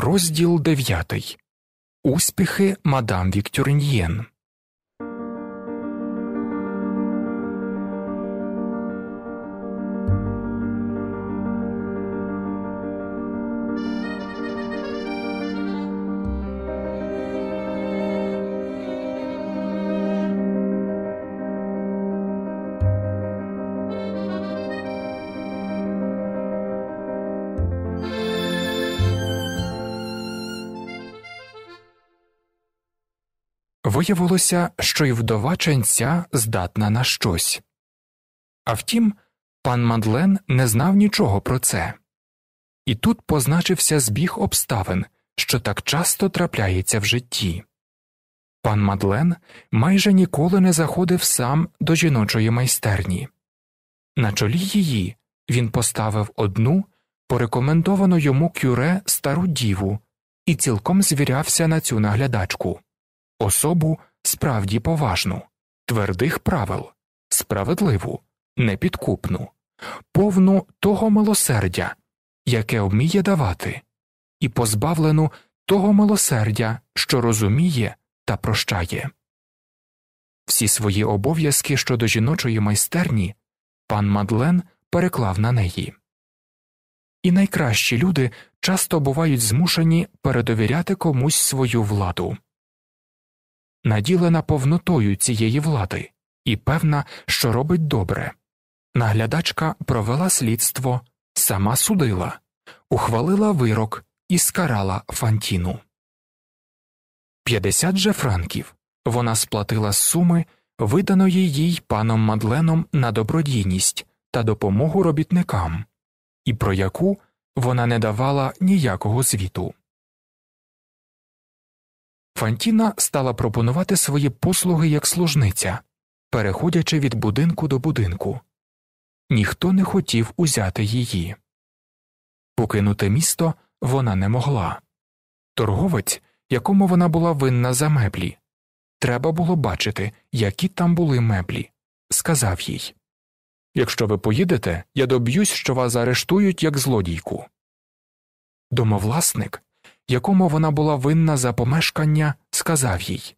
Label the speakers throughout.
Speaker 1: Розділ дев'ятий. Успіхи мадам Віктюрін'єн
Speaker 2: виявилося, що й вдова ченця здатна на щось. А втім, пан Мадлен не знав нічого про це, і тут позначився збіг обставин, що так часто трапляється в житті. Пан Мадлен майже ніколи не заходив сам до жіночої майстерні. На чолі її він поставив одну порекомендовану йому кюре стару діву і цілком звірявся на цю наглядачку особу справді поважну, твердих правил, справедливу, непідкупну, повну того милосердя, яке вміє давати, і позбавлену того милосердя, що розуміє та прощає. Всі свої обов'язки щодо жіночої майстерні пан Мадлен переклав на неї. І найкращі люди часто бувають змушені передовіряти комусь свою владу наділена повнотою цієї влади і певна, що робить добре. Наглядачка провела слідство, сама судила, ухвалила вирок і скарала Фантіну. 50 же франків вона сплатила з суми, виданої їй паном Мадленом на добродійність та допомогу робітникам, і про яку вона не давала ніякого звіту. Фантіна стала пропонувати свої послуги як служниця, переходячи від будинку до будинку. Ніхто не хотів узяти її. Покинути місто вона не могла. Торговець, якому вона була винна за меблі, треба було бачити, які там були меблі. Сказав їй Якщо ви поїдете, я доб'юсь, що вас арештують, як злодійку. Домовласник якому вона була винна за помешкання, сказав їй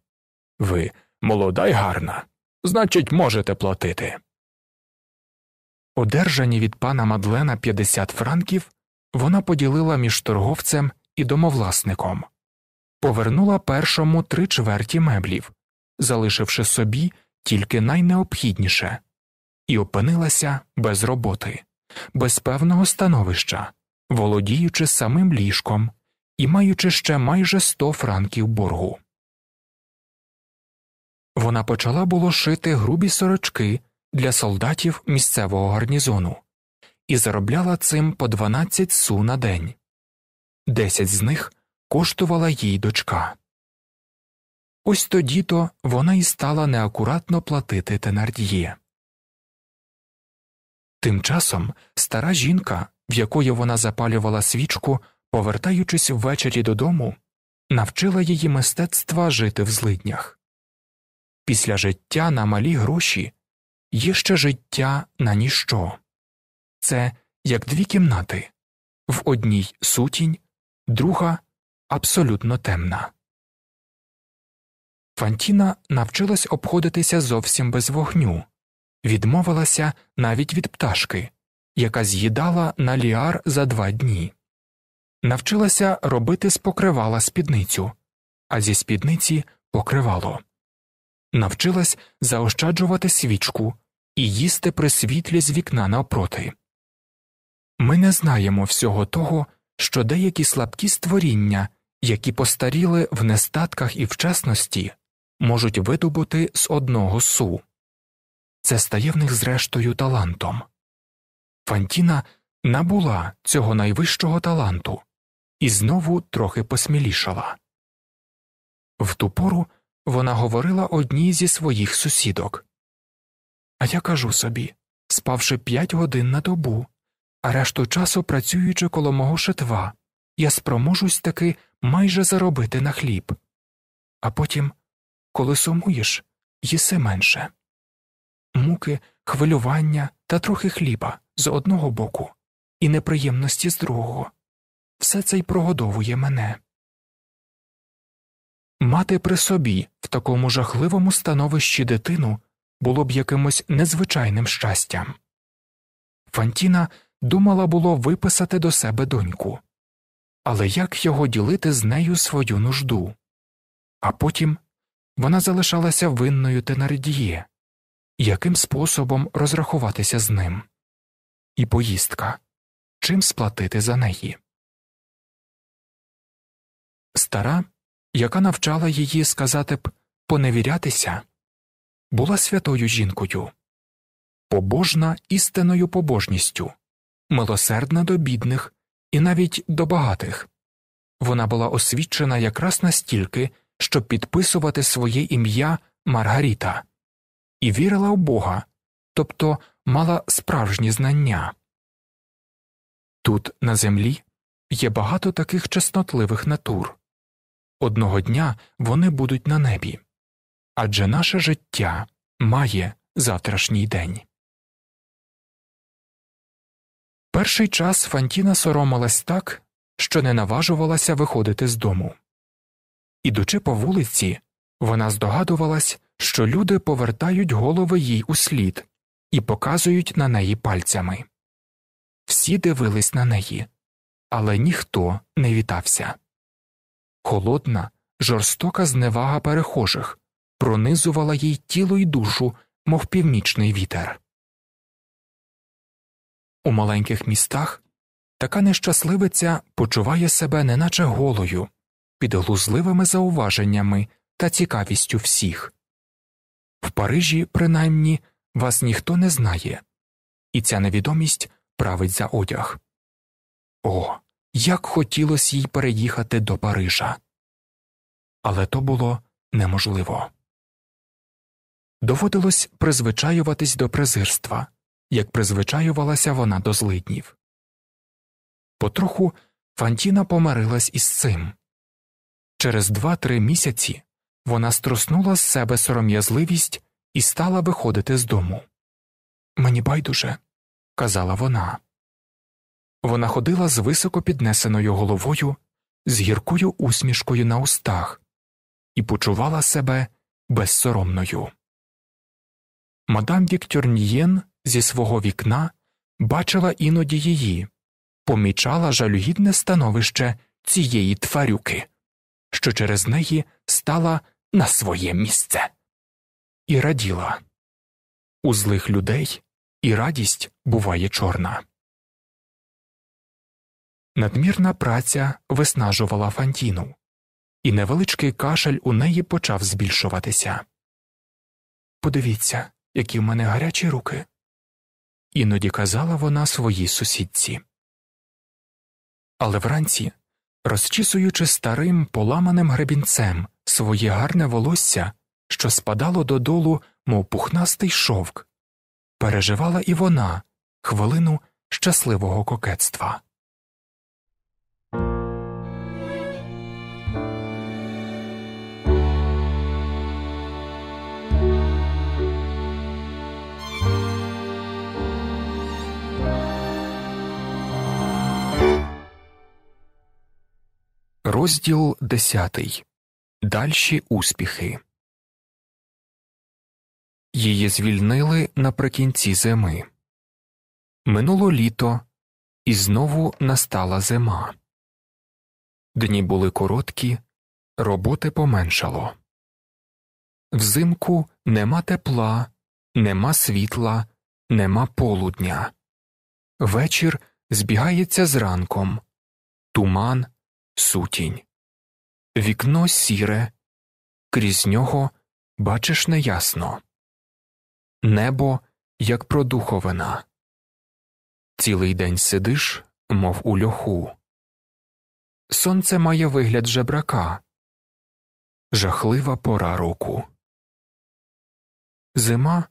Speaker 2: Ви молода й гарна, значить, можете платити. Одержані від пана Мадлена 50 франків, вона поділила між торговцем і домовласником, повернула першому три чверті меблів, залишивши собі тільки найнеобхідніше, і опинилася без роботи, без певного становища, володіючи самим ліжком, і маючи ще майже сто франків боргу. Вона почала було шити грубі сорочки для солдатів місцевого гарнізону і заробляла цим по 12 су на день, десять з них коштувала їй дочка. Ось тоді то вона і стала неакуратно платити тенардіє. Тим часом стара жінка, в якої вона запалювала свічку, повертаючись ввечері додому, навчила її мистецтва жити в злиднях. Після життя на малі гроші є ще життя
Speaker 1: на ніщо це як дві кімнати в одній сутінь, друга абсолютно темна.
Speaker 2: Фантіна навчилась обходитися зовсім без вогню, відмовилася навіть від пташки, яка з'їдала на ліар за два дні навчилася робити з покривала спідницю, а зі спідниці покривало, навчилась заощаджувати свічку і їсти при світлі з вікна навпроти. Ми не знаємо всього того, що деякі слабкі створіння, які постаріли в нестатках і вчасності, можуть видобути з одного су. Це стає в них зрештою талантом. Фантіна набула цього найвищого таланту, і знову трохи посмілішала. В ту пору вона говорила одній зі своїх сусідок. А я кажу собі, спавши п'ять годин на добу, а решту часу працюючи коло мого шитва, я спроможусь таки майже заробити на хліб. А потім, коли сумуєш, їси менше. Муки, хвилювання та трохи хліба з одного боку і неприємності з другого все це й прогодовує мене. Мати при собі в такому жахливому становищі дитину було б якимось незвичайним щастям. Фантіна думала було виписати до себе доньку, але як його ділити з нею свою нужду? А потім вона залишалася винною тенардіє, яким способом розрахуватися
Speaker 1: з ним, і поїздка чим сплатити за неї. Стара, яка навчала її сказати б поневірятися, була святою жінкою,
Speaker 2: побожна істинною побожністю, милосердна до бідних і навіть до багатих. Вона була освічена якраз настільки, щоб підписувати своє ім'я Маргаріта, і вірила в Бога, тобто мала справжні знання. Тут на землі є багато таких чеснотливих натур одного дня вони будуть на небі,
Speaker 1: адже наше життя має завтрашній день. Перший час Фантіна соромилась так, що не наважувалася виходити з дому. Ідучи по вулиці,
Speaker 2: вона здогадувалась, що люди повертають голови їй услід і показують на неї пальцями. Всі дивились на неї, але ніхто не вітався. Холодна, жорстока зневага перехожих пронизувала їй тіло й душу, мов північний вітер. У маленьких містах така нещасливиця почуває себе неначе голою, під глузливими зауваженнями та цікавістю всіх. В Парижі, принаймні, вас ніхто не знає, і ця невідомість править за одяг. О, як хотілося їй переїхати до Парижа. Але то було неможливо. Доводилось призвичаюватись до презирства, як призвичаювалася вона до злиднів. Потроху Фантіна помирилась із цим. Через два-три місяці вона струснула з себе сором'язливість і стала виходити з дому. Мені байдуже, казала вона. Вона ходила з високо піднесеною головою, з гіркою усмішкою на устах і почувала себе безсоромною. Мадам Віктюрнієн зі свого вікна бачила іноді її, помічала жалюгідне становище цієї тварюки, що через неї стала на
Speaker 1: своє місце, і раділа у злих людей і радість буває чорна. Надмірна
Speaker 2: праця виснажувала Фантіну, і невеличкий кашель у неї почав
Speaker 1: збільшуватися. Подивіться, які в мене гарячі руки. Іноді казала вона своїй сусідці. Але
Speaker 2: вранці, розчісуючи старим поламаним гребінцем своє гарне волосся, що спадало додолу, мов пухнастий шовк, переживала і вона хвилину щасливого кокетства.
Speaker 1: Розділ десятий. Дальші успіхи. Її звільнили наприкінці зими. Минуло літо, і знову настала зима. Дні були короткі, роботи поменшало.
Speaker 2: Взимку нема тепла, нема світла, нема полудня. Вечір збігається з ранком. Туман сутінь. Вікно сіре, крізь нього бачиш неясно.
Speaker 1: Небо, як продуховина. Цілий день сидиш, мов у льоху. Сонце має вигляд жебрака. Жахлива пора року. Зима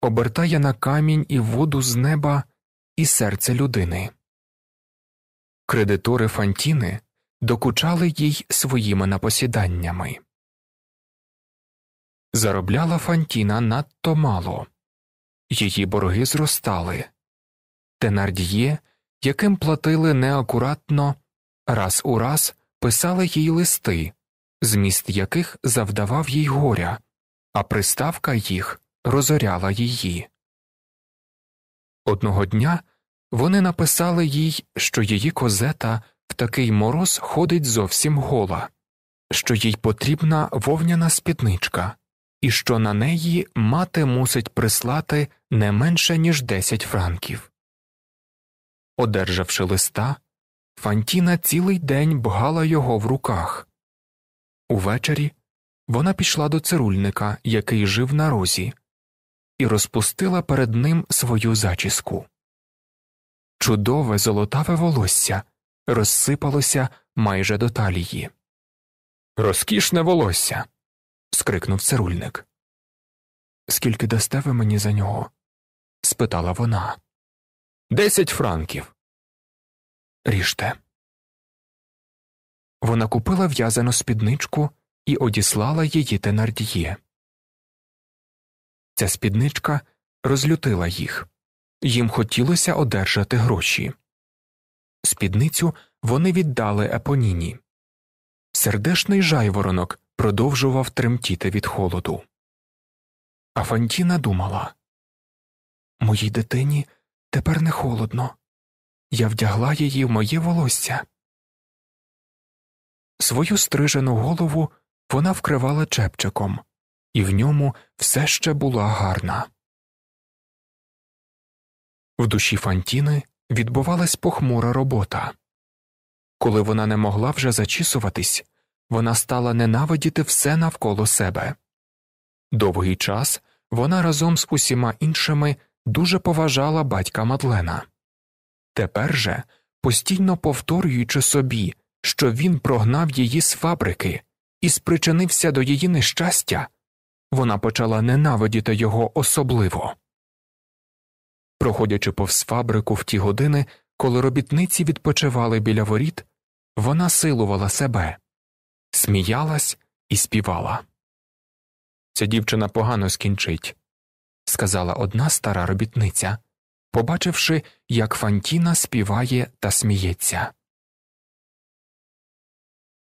Speaker 1: обертає на камінь і воду з неба і серце людини. Кредитори
Speaker 2: Фантіни докучали їй своїми напосіданнями. Заробляла Фантіна надто мало, її борги зростали. Тенардіє, яким платили неакуратно, раз у раз писали їй листи, зміст яких завдавав їй горя, а приставка їх розоряла її. Одного дня вони написали їй, що її козета такий мороз ходить зовсім гола, що їй потрібна вовняна спідничка, і що на неї мати мусить прислати не менше ніж 10 франків. Одержавши листа, Фантіна цілий день бгала його в руках. Увечері вона пішла до цирульника, який жив на розі, і розпустила перед ним свою зачіску. Чудове золотаве волосся розсипалося майже до талії. Розкішне волосся. скрикнув
Speaker 1: цирульник. Скільки дасте ви мені за нього? спитала вона. Десять франків. Ріжте. Вона купила в'язану спідничку і одіслала її тенардіє. Ця спідничка розлютила їх. Їм хотілося одержати гроші спідницю вони віддали
Speaker 2: Епоніні. Сердешний жайворонок продовжував тремтіти від
Speaker 1: холоду. Афантіна думала Моїй дитині тепер не холодно. Я вдягла її в моє волосся. Свою стрижену голову вона вкривала чепчиком, і в ньому все ще була гарна. В душі Фантіни відбувалась похмура робота. Коли
Speaker 2: вона не могла вже зачісуватись, вона стала ненавидіти все навколо себе. Довгий час вона разом з усіма іншими дуже поважала батька Мадлена. Тепер же, постійно повторюючи собі, що він прогнав її з фабрики і спричинився до її нещастя, вона почала ненавидіти його особливо. Проходячи повз фабрику в ті години, коли робітниці відпочивали біля воріт, вона силувала себе, сміялась і співала. Ця дівчина погано скінчить, сказала одна стара робітниця, побачивши, як Фантіна співає та сміється.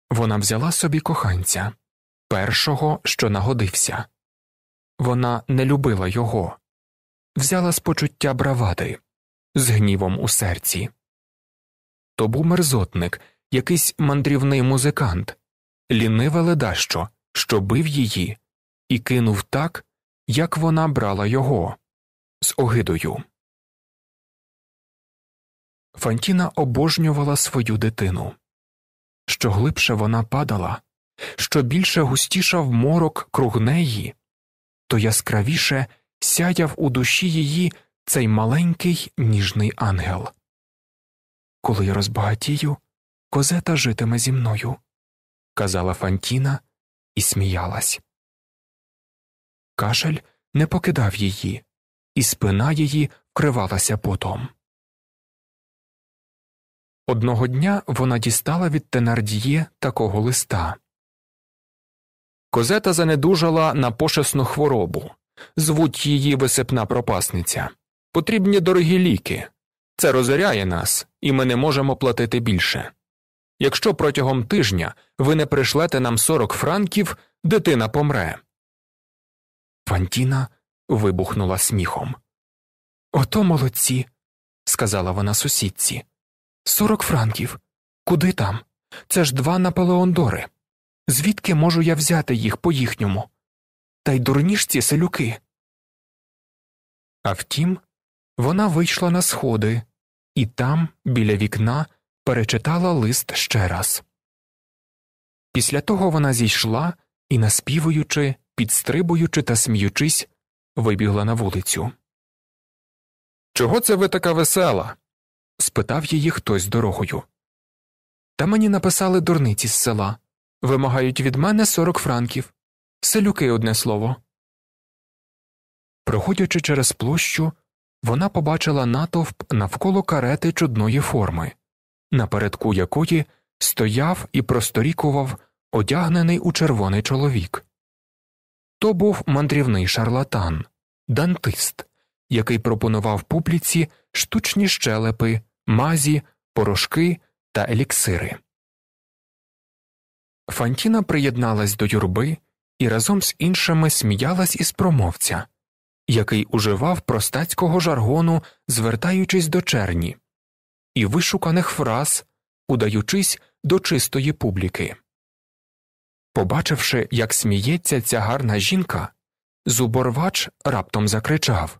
Speaker 2: Вона взяла собі коханця першого, що нагодився. Вона не любила його взяла з почуття бравади, з гнівом у серці. То був мерзотник, якийсь мандрівний музикант, ліниве ледащо, що бив її, і кинув так, як вона брала його з огидою. Фантіна обожнювала свою дитину. Що глибше вона падала, що більше густішав морок круг неї, то яскравіше сяяв у душі її цей маленький ніжний ангел. Коли я розбагатію, козета житиме зі мною, казала Фантіна і сміялась.
Speaker 1: Кашель не покидав її, і спина її вкривалася потом. Одного дня вона дістала від Тенардіє такого листа. Козета занедужала
Speaker 2: на пошесну хворобу, звуть її висипна пропасниця. Потрібні дорогі ліки. Це розоряє нас, і ми не можемо платити більше. Якщо протягом тижня ви не пришлете нам 40 франків, дитина помре.
Speaker 1: Фантіна вибухнула сміхом. Ото молодці, сказала вона сусідці. Сорок франків. Куди
Speaker 2: там? Це ж два наполеондори. Звідки можу я взяти їх по їхньому? та й дурні ж ці селюки. А втім, вона вийшла на сходи і там, біля вікна, перечитала лист ще раз. Після того вона зійшла і, наспівуючи, підстрибуючи та сміючись, вибігла на вулицю. Чого це ви така весела? спитав її хтось дорогою. Та мені написали дурниці з села вимагають від мене сорок франків. Селюки одне слово. Проходячи через площу, вона побачила натовп навколо карети чудної форми, напередку якої стояв і просторікував одягнений у червоний чоловік. То був мандрівний шарлатан, дантист, який пропонував публіці штучні щелепи, мазі, порошки та еліксири. Фантіна приєдналась до юрби і разом з іншими сміялась із промовця, який уживав простацького жаргону, звертаючись до черні, і вишуканих фраз, удаючись до чистої публіки. Побачивши, як сміється ця гарна жінка, зуборвач раптом закричав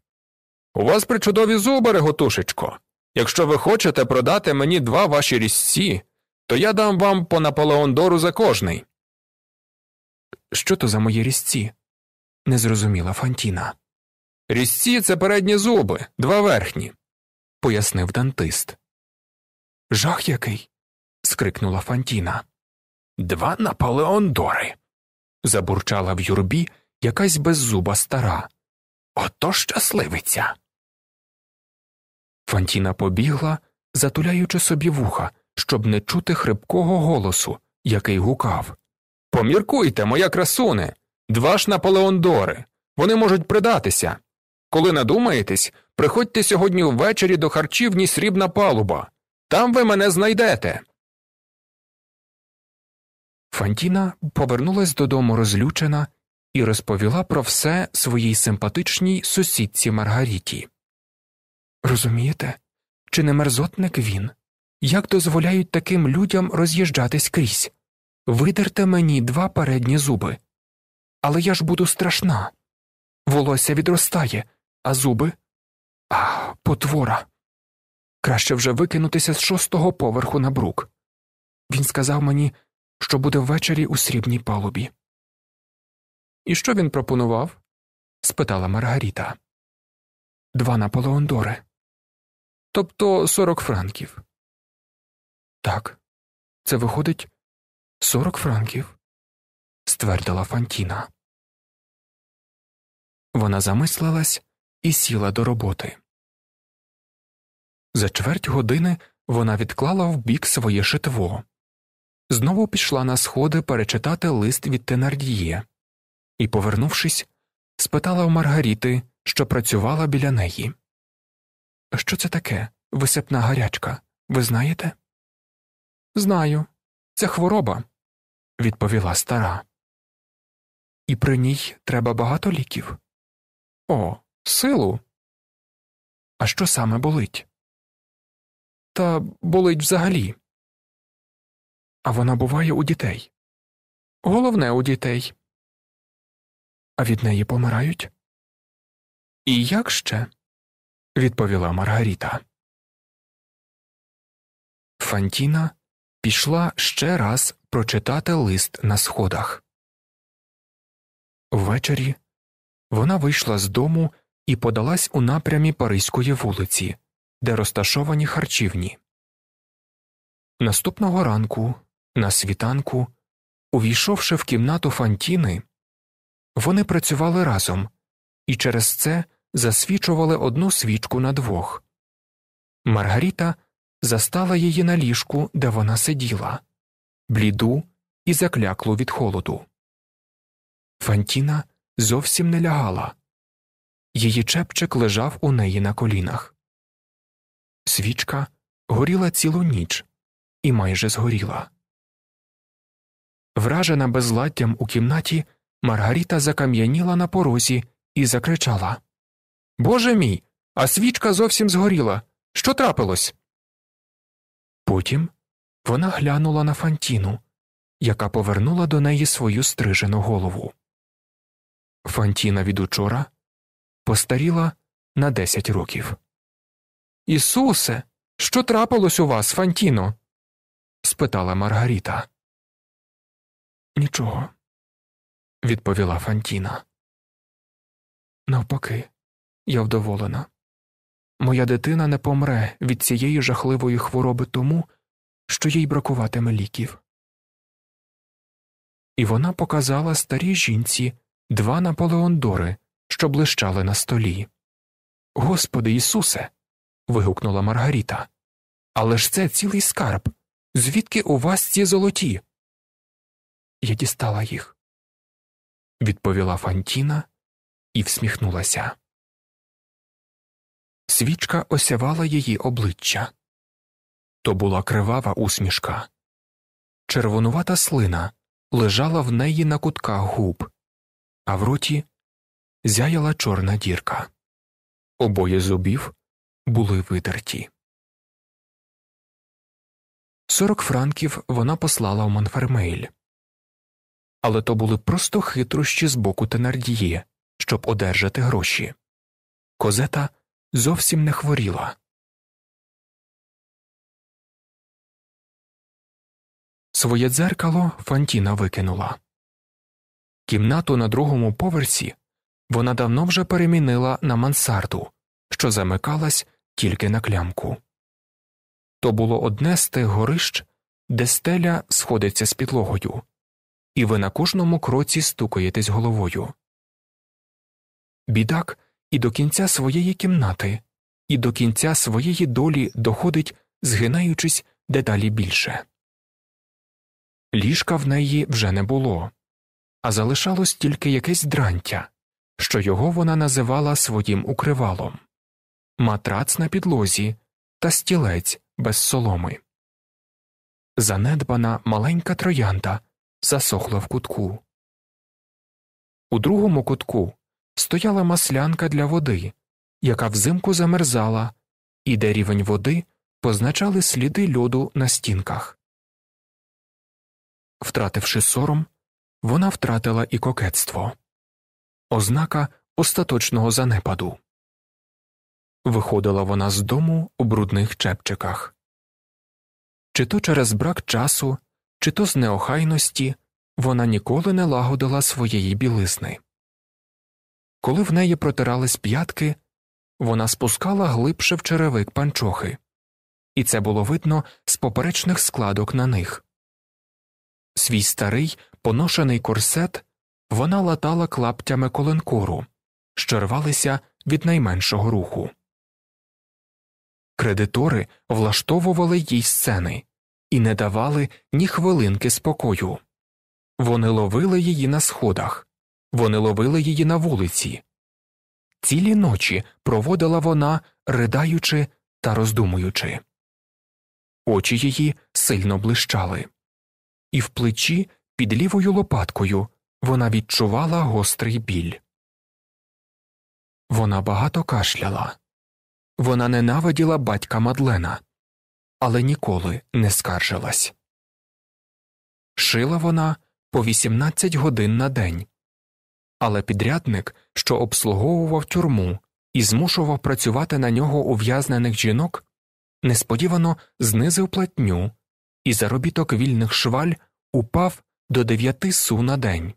Speaker 2: У вас причудові зубари, готушечко. Якщо ви хочете продати мені два ваші різці, то я дам вам по наполеондору за кожний. Що то за мої різці? не зрозуміла Фантіна. Різці це передні зуби, два верхні, пояснив дантист. Жах який. скрикнула Фантіна. Два наполеондори. забурчала в юрбі якась беззуба стара. Ото щасливиця. Фантіна побігла, затуляючи собі вуха, щоб не чути хрипкого голосу, який гукав. Поміркуйте, моя красуне, два ж наполеондори. Вони можуть придатися. Коли надумаєтесь, приходьте сьогодні ввечері до харчівні срібна палуба. Там ви мене знайдете. Фантіна повернулась додому розлючена і розповіла про все своїй симпатичній сусідці Маргаріті. Розумієте, чи не мерзотник він? Як дозволяють таким людям роз'їжджатись крізь? видерте мені два передні зуби. Але я ж буду страшна. Волосся відростає, а зуби. Ах, потвора. Краще вже викинутися з шостого поверху на брук. Він сказав мені, що буде ввечері у срібній палубі. І що
Speaker 1: він пропонував? спитала Маргаріта. Два наполеондори. Тобто сорок франків. Так, це виходить Сорок франків, ствердила Фантіна. Вона замислилась і сіла до роботи. За чверть години вона відклала в бік своє шитво,
Speaker 2: знову пішла на сходи перечитати лист від Тенардіє і, повернувшись, спитала у Маргаріти, що працювала біля неї.
Speaker 1: Що це таке висипна гарячка? Ви знаєте? Знаю, це хвороба, відповіла стара. І при ній треба багато ліків. О, силу. А що саме болить? Та болить взагалі. А вона буває у дітей. Головне у дітей. А від неї помирають? І як ще? відповіла Маргаріта. Фантіна пішла ще раз прочитати лист на сходах.
Speaker 2: Ввечері вона вийшла з дому і подалась у напрямі Паризької вулиці, де розташовані харчівні. Наступного ранку, на світанку, увійшовши в кімнату Фантіни, вони працювали разом і через це засвічували одну свічку на двох. Маргаріта застала її на ліжку, де вона сиділа, бліду і закляклу від холоду. Фантіна зовсім не лягала. Її чепчик лежав у неї на колінах.
Speaker 1: Свічка горіла цілу ніч і майже згоріла. Вражена безладдям у кімнаті, Маргаріта
Speaker 2: закам'яніла на порозі і закричала Боже мій, а свічка зовсім згоріла. Що трапилось? Потім вона глянула на Фантіну, яка повернула до неї свою стрижену голову. Фантіна від учора постаріла на десять років.
Speaker 1: Ісусе, що трапилось у вас, Фантіно? спитала Маргаріта. Нічого, відповіла Фантіна. Навпаки, я вдоволена. Моя
Speaker 2: дитина не помре від цієї жахливої хвороби тому, що їй бракуватиме ліків. І вона показала старій жінці два наполеондори, що блищали на столі. Господи Ісусе.
Speaker 1: вигукнула Маргаріта. Але ж це цілий скарб. Звідки у вас ці золоті? Я дістала їх, відповіла Фантіна і всміхнулася. Свічка осявала її обличчя. То була кривава усмішка.
Speaker 2: Червонувата слина лежала в неї на кутках губ, а в
Speaker 1: роті зяяла чорна дірка. Обоє зубів були видерті. Сорок франків вона послала в Монфермейль. Але то були просто хитрощі з боку Тенардії, щоб одержати гроші. Козета зовсім не хворіла. Своє дзеркало Фантіна викинула. Кімнату на другому
Speaker 2: поверсі вона давно вже перемінила на мансарду, що замикалась тільки на клямку. То було одне з тих горищ, де стеля сходиться з підлогою, і ви на кожному кроці стукаєтесь головою. Бідак і до кінця своєї кімнати, і до кінця своєї долі доходить, згинаючись дедалі більше. Ліжка в неї вже не було, а залишалось тільки якесь дрантя, що його вона називала своїм укривалом матрац на
Speaker 1: підлозі та стілець без соломи. Занедбана маленька троянда засохла в кутку. У другому
Speaker 2: кутку стояла маслянка для води, яка взимку замерзала, і де рівень води позначали сліди льоду на стінках.
Speaker 1: Втративши сором, вона втратила і кокетство ознака остаточного занепаду. Виходила вона
Speaker 2: з дому у брудних чепчиках. Чи то через брак часу, чи то з неохайності вона ніколи не лагодила своєї білизни. Коли в неї протирались п'ятки, вона спускала глибше в черевик панчохи, і це було видно з поперечних складок на них. Свій старий поношений корсет вона латала клаптями коленкору, що рвалися від найменшого руху. Кредитори влаштовували їй сцени і не давали ні хвилинки спокою. Вони ловили її на сходах, вони ловили її на вулиці. Цілі ночі проводила вона, ридаючи та роздумуючи. Очі її сильно блищали, і в плечі під лівою лопаткою вона відчувала гострий
Speaker 1: біль. Вона багато кашляла. Вона ненавиділа батька Мадлена, але ніколи не скаржилась.
Speaker 2: Шила вона по 18 годин на день але підрядник, що обслуговував тюрму і змушував працювати на нього ув'язнених жінок, несподівано знизив платню, і заробіток вільних шваль упав до дев'яти су на день.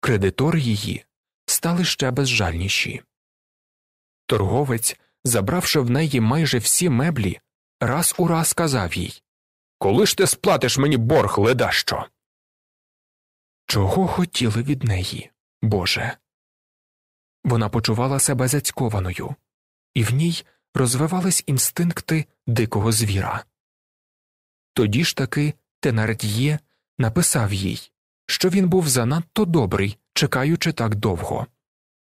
Speaker 2: Кредитори її стали ще безжальніші. Торговець, забравши в неї майже всі меблі, раз у раз казав їй Коли ж ти сплатиш
Speaker 1: мені борг ледащо?
Speaker 2: Чого хотіли від неї? Боже. Вона почувала себе зацькованою, і в ній розвивались інстинкти дикого звіра. Тоді ж таки Тенардьє написав їй, що він був занадто добрий, чекаючи так довго,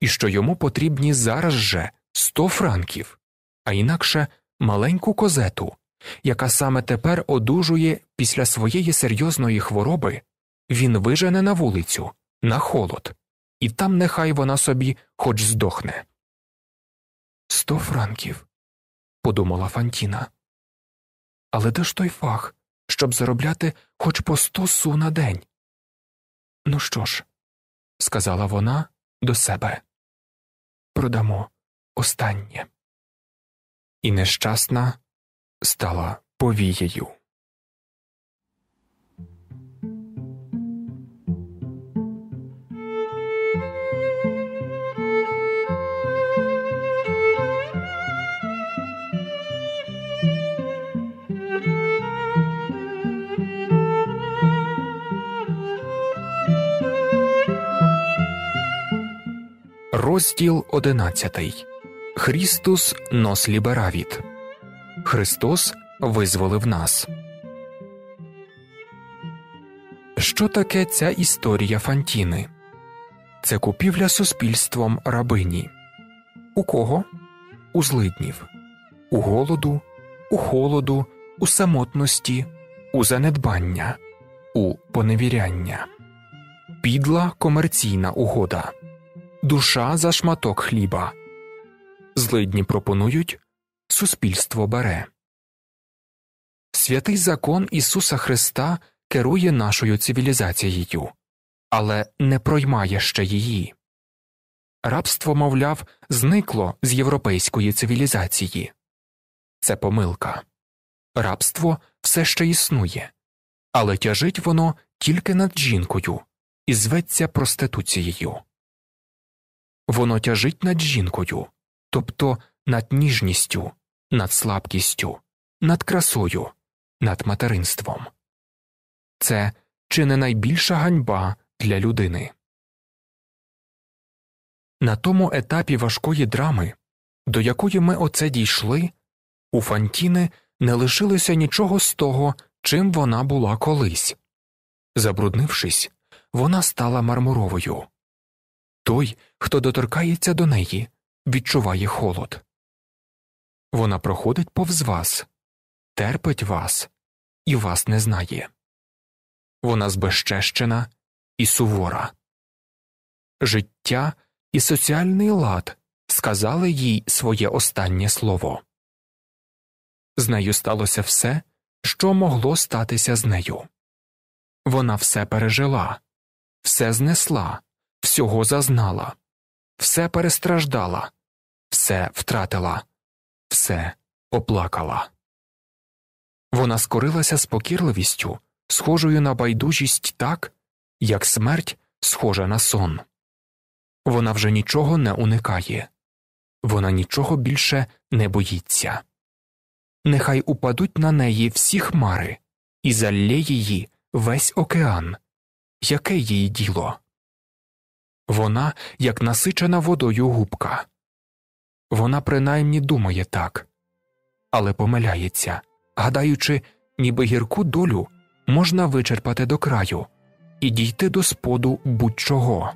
Speaker 2: і що йому потрібні зараз же сто франків, а інакше маленьку козету, яка саме тепер одужує після своєї серйозної хвороби, він вижене на вулицю, на холод і там нехай вона собі хоч здохне. Сто франків,
Speaker 1: подумала Фантіна. Але де ж той фах, щоб заробляти хоч по сто су на день? Ну що ж, сказала вона до себе, продамо останнє. І нещасна стала повією.
Speaker 2: Розділ 11. Христус нос ліберавіт. Христос визволив нас. Що таке ця історія Фантіни? Це купівля суспільством рабині. У кого? У злиднів, у голоду, у холоду, у самотності, у занедбання, у поневіряння. Підла комерційна угода душа за шматок хліба. Злидні пропонують, суспільство бере. Святий закон Ісуса Христа керує нашою цивілізацією, але не проймає ще її. Рабство, мовляв, зникло з європейської цивілізації. Це помилка. Рабство все ще існує, але тяжить воно тільки над жінкою і зветься проституцією. Воно тяжить над жінкою, тобто над ніжністю, над слабкістю, над красою, над материнством. Це чи не найбільша ганьба для людини. На тому етапі важкої драми, до якої ми оце дійшли, у Фантіни не лишилося нічого з того, чим вона була колись. Забруднившись, вона стала мармуровою той, хто доторкається до неї, відчуває холод. Вона проходить повз вас, терпить вас і вас не знає. Вона збезчещена і сувора. Життя і соціальний лад сказали їй своє останнє слово. З нею сталося все, що могло статися з нею. Вона все пережила, все знесла, всього зазнала, все перестраждала, все втратила, все оплакала. Вона скорилася з покірливістю, схожою на байдужість так, як смерть схожа на сон. Вона вже нічого не уникає, вона нічого більше не боїться. Нехай упадуть на неї всі хмари і залє її весь океан. Яке їй діло? вона як насичена водою губка. Вона принаймні думає так, але помиляється, гадаючи, ніби гірку долю можна вичерпати до краю і дійти до споду будь чого.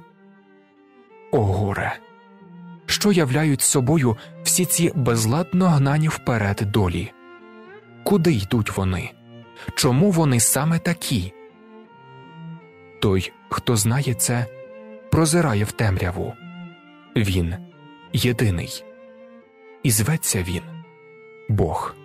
Speaker 2: О, горе! Що являють собою всі ці безладно гнані вперед долі? Куди йдуть вони? Чому вони саме такі? Той, хто знає це, прозирає в темряву. Він єдиний. І зветься він
Speaker 1: Бог.